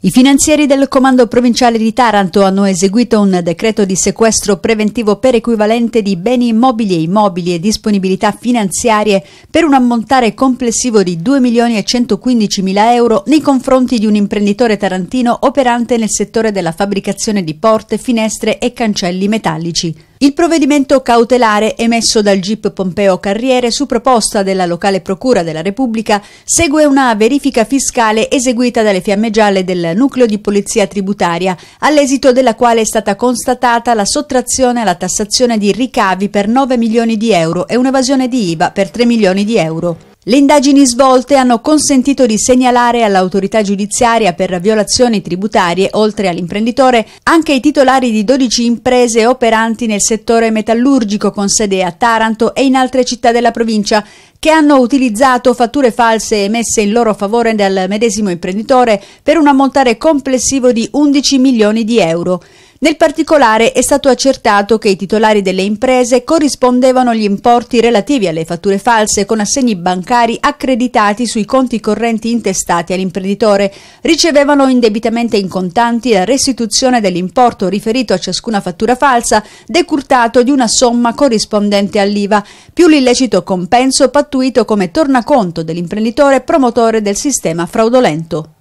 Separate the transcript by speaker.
Speaker 1: I finanzieri del Comando Provinciale di Taranto hanno eseguito un decreto di sequestro preventivo per equivalente di beni immobili e immobili e disponibilità finanziarie per un ammontare complessivo di 2.115.000 euro nei confronti di un imprenditore tarantino operante nel settore della fabbricazione di porte, finestre e cancelli metallici. Il provvedimento cautelare emesso dal GIP Pompeo Carriere su proposta della locale Procura della Repubblica segue una verifica fiscale eseguita dalle fiamme gialle del nucleo di polizia tributaria, all'esito della quale è stata constatata la sottrazione alla tassazione di ricavi per 9 milioni di euro e un'evasione di IVA per 3 milioni di euro. Le indagini svolte hanno consentito di segnalare all'autorità giudiziaria per violazioni tributarie, oltre all'imprenditore, anche i titolari di 12 imprese operanti nel settore metallurgico con sede a Taranto e in altre città della provincia, che hanno utilizzato fatture false emesse in loro favore dal medesimo imprenditore per un ammontare complessivo di 11 milioni di euro. Nel particolare è stato accertato che i titolari delle imprese corrispondevano gli importi relativi alle fatture false con assegni bancari accreditati sui conti correnti intestati all'imprenditore, ricevevano indebitamente in contanti la restituzione dell'importo riferito a ciascuna fattura falsa, decurtato di una somma corrispondente all'IVA, più l'illecito compenso pattuito come tornaconto dell'imprenditore promotore del sistema fraudolento.